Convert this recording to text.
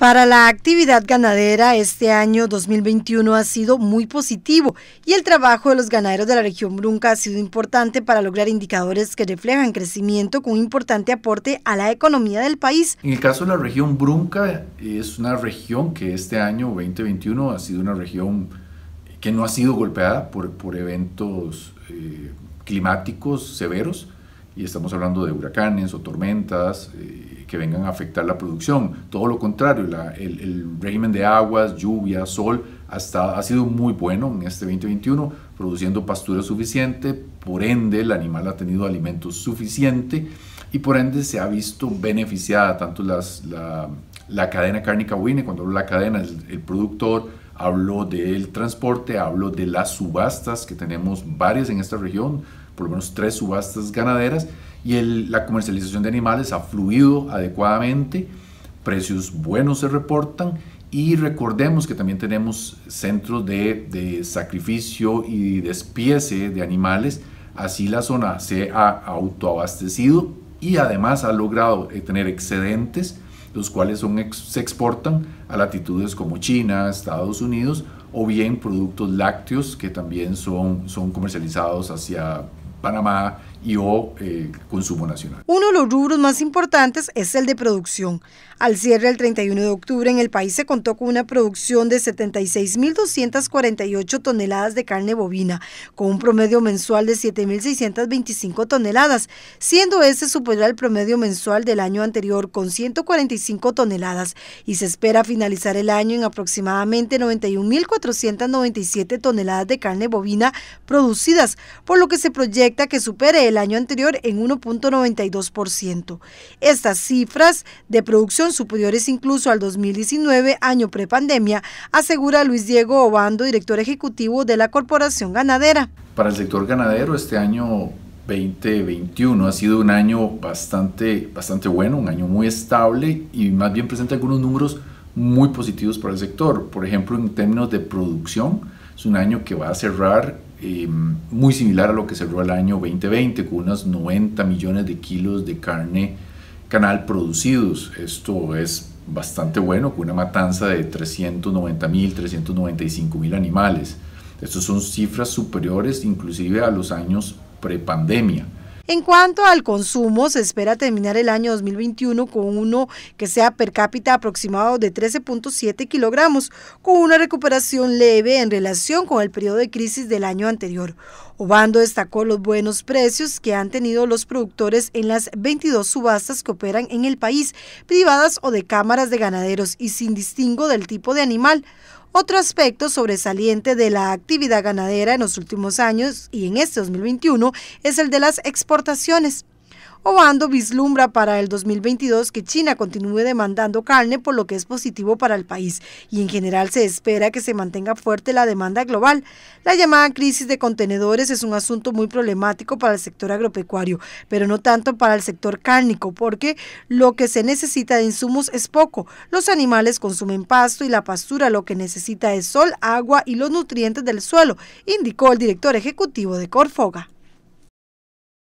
Para la actividad ganadera, este año 2021 ha sido muy positivo y el trabajo de los ganaderos de la región Brunca ha sido importante para lograr indicadores que reflejan crecimiento con un importante aporte a la economía del país. En el caso de la región Brunca, es una región que este año 2021 ha sido una región que no ha sido golpeada por, por eventos eh, climáticos severos, y estamos hablando de huracanes o tormentas. Eh, que vengan a afectar la producción. Todo lo contrario, el, régimen de aguas, lluvia, sol, hasta, ha sido muy bueno en este 2021, produciendo pastura suficiente, por ende el animal ha tenido alimento suficiente y por ende se ha visto beneficiada tanto las, la, la, cadena cárnica bovina, cuando hablo de la cadena, el, productor, hablo del transporte, hablo de las subastas que tenemos varias en esta región, por lo menos tres subastas ganaderas, y la comercialización de animales ha fluido adecuadamente, precios buenos se reportan y recordemos que también tenemos centros de, sacrificio y despiece de animales, así la zona se ha autoabastecido y además ha logrado eh, tener excedentes, los cuales son, se exportan a latitudes como China, Estados Unidos, o bien productos lácteos que también son, son comercializados hacia Panamá, y o eh, consumo nacional. Uno de los rubros más importantes es el de producción. Al cierre del 31 de octubre en el país se contó con una producción de 76.248 toneladas de carne bovina, con un promedio mensual de 7.625 toneladas, siendo ese superior al promedio mensual del año anterior con 145 toneladas y se espera finalizar el año en aproximadamente 91.497 toneladas de carne bovina producidas, por lo que se proyecta que supere el año anterior en 1.92%. Estas cifras de producción superiores incluso al 2019, año prepandemia, asegura Luis Diego Obando, director ejecutivo de la Corporación Ganadera. Para el sector ganadero este año 2021 ha sido un año bastante, bastante bueno, un año muy estable y más bien presenta algunos números muy positivos para el sector. Por ejemplo, en términos de producción, es un año que va a cerrar Em, muy similar a lo que cerró el año 2020, con unos 90 millones de kilos de carne canal producidos. Esto es bastante bueno, con una matanza de 390 mil, 395 mil animales. Estas son cifras superiores inclusive a los años prepandemia. pandemia en cuanto al consumo, se espera terminar el año 2021 con uno que sea per cápita aproximado de 13.7 kilogramos, con una recuperación leve en relación con el periodo de crisis del año anterior. Obando destacó los buenos precios que han tenido los productores en las 22 subastas que operan en el país, privadas o de cámaras de ganaderos y sin distingo del tipo de animal. Otro aspecto sobresaliente de la actividad ganadera en los últimos años y en este 2021 es el de las exportaciones. Obando vislumbra para el 2022 que China continúe demandando carne, por lo que es positivo para el país, y en general se espera que se mantenga fuerte la demanda global. La llamada crisis de contenedores es un asunto muy problemático para el sector agropecuario, pero no tanto para el sector cárnico, porque lo que se necesita de insumos es poco. Los animales consumen pasto y la pastura lo que necesita es sol, agua y los nutrientes del suelo, indicó el director ejecutivo de Corfoga.